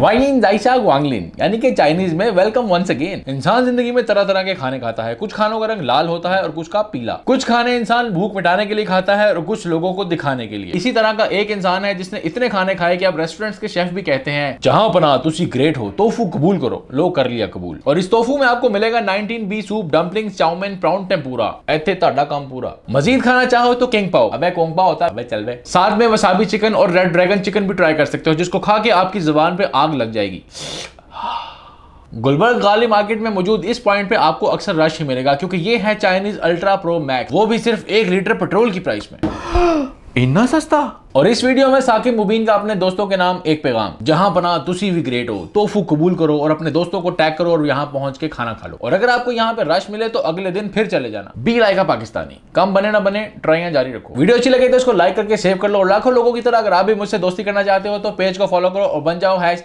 वांगलिन यानी कि चाइनीज में वेलकम वंस अगेन इंसान जिंदगी में तरह तरह के खाने खाता है कुछ खानों का रंग लाल होता है और कुछ का पीला कुछ खाने इंसान भूख मिटाने के लिए खाता है और कुछ लोगों को दिखाने के लिए इसी तरह का एक इंसान है जिसने इतने खाने खाए कि आप रेस्टोरेंट्स के शेफ भी कहते हैं जहां पना तुम ग्रेट हो तोफू कबूल करो लो कर लिया कबूल और इस तोफू में आपको मिलेगा nineteen B soup dumpling chowmein prawn tempura एथे ताडा काम पूरा मजीद खाना चाहो तो किंग पाओ अब कोंग पाओ होता है साथ में वसाबी चिकन और रेड ड्रैगन चिकन भी ट्राई कर सकते हो जिसको खा के आपकी जबान पे आग लग जाएगी गुलबर्ग गाली मार्केट में मौजूद इस पॉइंट पे आपको अक्सर रश ही मिलेगा क्योंकि ये है चाइनीज अल्ट्रा प्रो मैक्स वो भी सिर्फ एक लीटर पेट्रोल की प्राइस में इतना सस्ता और इस वीडियो में साकिब मुबीन का अपने दोस्तों के नाम एक पैगाम जहां बना तुसी भी ग्रेट हो तोफू कबूल करो और अपने दोस्तों को टैग करो और यहां पहुंच के खाना खा लो और अगर आपको यहां पे रश मिले तो अगले दिन फिर चले जाना बी लाइक पाकिस्तानी कम बने ना बने ट्राइया जारी रखो वीडियो अच्छी लगे तो इसको लाइक करके सेव कर लो और लाखों लोगों की तरह अगर आप भी मुझसे दोस्ती करना चाहते हो तो पेज को फॉलो करो और बन जाओ हैश